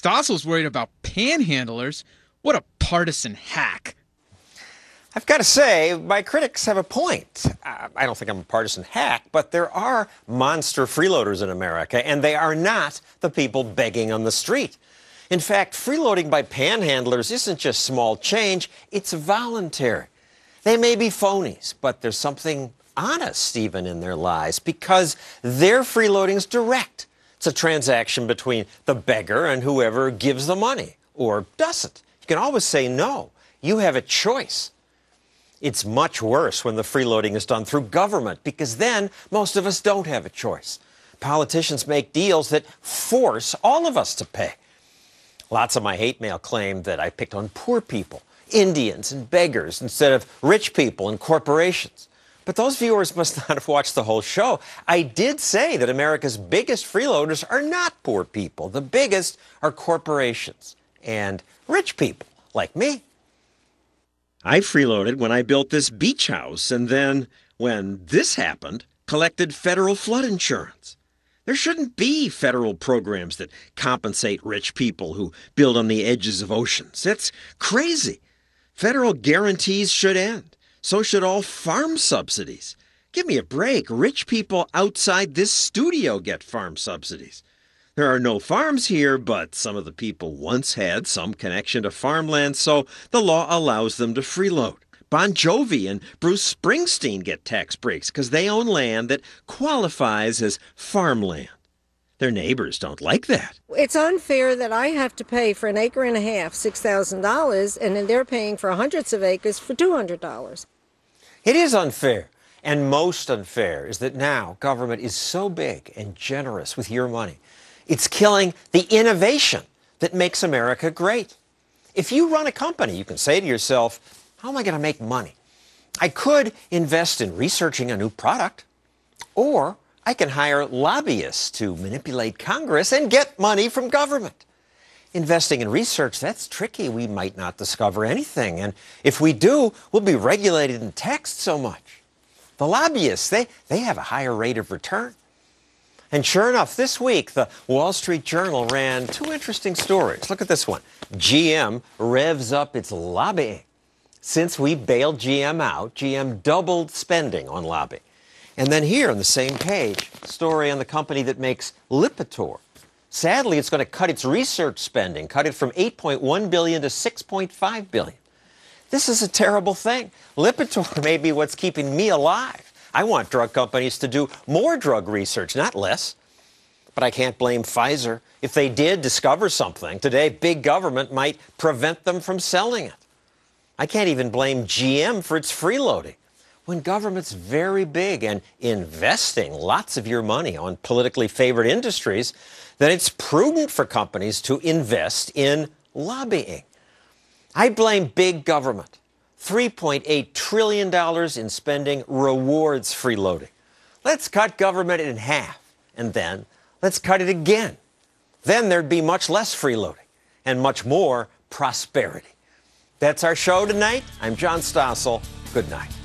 Stossel's worried about panhandlers. What a partisan hack. I've got to say, my critics have a point. Uh, I don't think I'm a partisan hack, but there are monster freeloaders in America, and they are not the people begging on the street. In fact, freeloading by panhandlers isn't just small change, it's voluntary. They may be phonies, but there's something honest even in their lies because their freeloading is direct. It's a transaction between the beggar and whoever gives the money or doesn't. You can always say no. You have a choice. It's much worse when the freeloading is done through government because then most of us don't have a choice. Politicians make deals that force all of us to pay. Lots of my hate mail claimed that I picked on poor people, Indians, and beggars instead of rich people and corporations. But those viewers must not have watched the whole show. I did say that America's biggest freeloaders are not poor people. The biggest are corporations and rich people like me. I freeloaded when I built this beach house, and then, when this happened, collected federal flood insurance. There shouldn't be federal programs that compensate rich people who build on the edges of oceans. That's crazy. Federal guarantees should end. So should all farm subsidies. Give me a break. Rich people outside this studio get farm subsidies. There are no farms here, but some of the people once had some connection to farmland, so the law allows them to freeload. Bon Jovi and Bruce Springsteen get tax breaks because they own land that qualifies as farmland. Their neighbors don't like that. It's unfair that I have to pay for an acre and a half $6,000 and then they're paying for hundreds of acres for $200. It is unfair. And most unfair is that now government is so big and generous with your money. It's killing the innovation that makes America great. If you run a company, you can say to yourself, how am I going to make money? I could invest in researching a new product, or I can hire lobbyists to manipulate Congress and get money from government investing in research, that's tricky. We might not discover anything. And if we do, we'll be regulated and taxed so much. The lobbyists, they, they have a higher rate of return. And sure enough, this week, the Wall Street Journal ran two interesting stories. Look at this one GM revs up its lobbying. Since we bailed GM out, GM doubled spending on lobbying. And then here on the same page, story on the company that makes Lipitor, Sadly, it's going to cut its research spending, cut it from 8.1 billion to 6.5 billion. This is a terrible thing. Lipitor may be what's keeping me alive. I want drug companies to do more drug research, not less. But I can't blame Pfizer. If they did discover something today, big government might prevent them from selling it. I can't even blame GM for its freeloading when government's very big and investing lots of your money on politically favored industries, then it's prudent for companies to invest in lobbying. I blame big government. $3.8 trillion in spending rewards freeloading. Let's cut government in half, and then let's cut it again. Then there'd be much less freeloading and much more prosperity. That's our show tonight. I'm John Stossel. Good night.